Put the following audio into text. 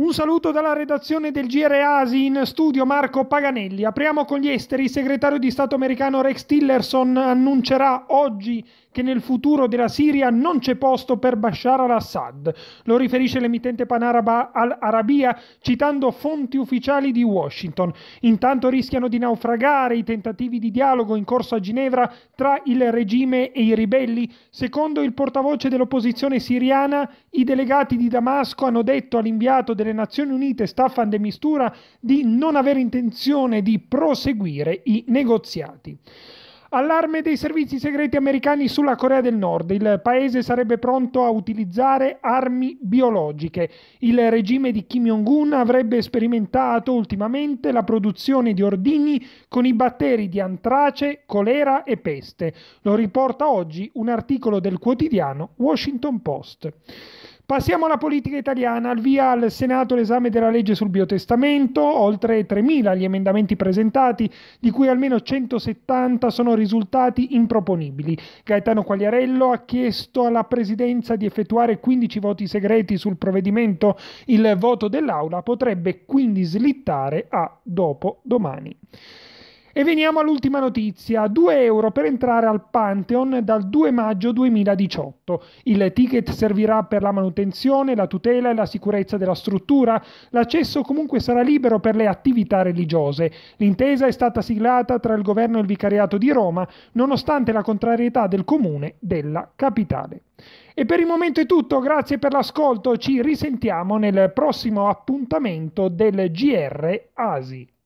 Un saluto dalla redazione del GRASI in studio Marco Paganelli. Apriamo con gli esteri. Il segretario di Stato americano Rex Tillerson annuncerà oggi che nel futuro della Siria non c'è posto per Bashar al-Assad. Lo riferisce l'emittente panaraba Al-Arabia citando fonti ufficiali di Washington. Intanto rischiano di naufragare i tentativi di dialogo in corso a Ginevra tra il regime e i ribelli. Secondo il portavoce dell'opposizione siriana, i delegati di Damasco hanno detto all'inviato delle delle Nazioni Unite Staffan de Mistura di non avere intenzione di proseguire i negoziati. Allarme dei servizi segreti americani sulla Corea del Nord. Il paese sarebbe pronto a utilizzare armi biologiche. Il regime di Kim Jong-un avrebbe sperimentato ultimamente la produzione di ordigni con i batteri di antrace, colera e peste. Lo riporta oggi un articolo del quotidiano Washington Post. Passiamo alla politica italiana, al via al Senato l'esame della legge sul biotestamento, oltre 3.000 gli emendamenti presentati, di cui almeno 170 sono risultati improponibili. Gaetano Quagliarello ha chiesto alla Presidenza di effettuare 15 voti segreti sul provvedimento, il voto dell'Aula potrebbe quindi slittare a dopo domani. E veniamo all'ultima notizia, 2 euro per entrare al Pantheon dal 2 maggio 2018. Il ticket servirà per la manutenzione, la tutela e la sicurezza della struttura, l'accesso comunque sarà libero per le attività religiose. L'intesa è stata siglata tra il governo e il vicariato di Roma, nonostante la contrarietà del comune della capitale. E per il momento è tutto, grazie per l'ascolto, ci risentiamo nel prossimo appuntamento del GR Asi.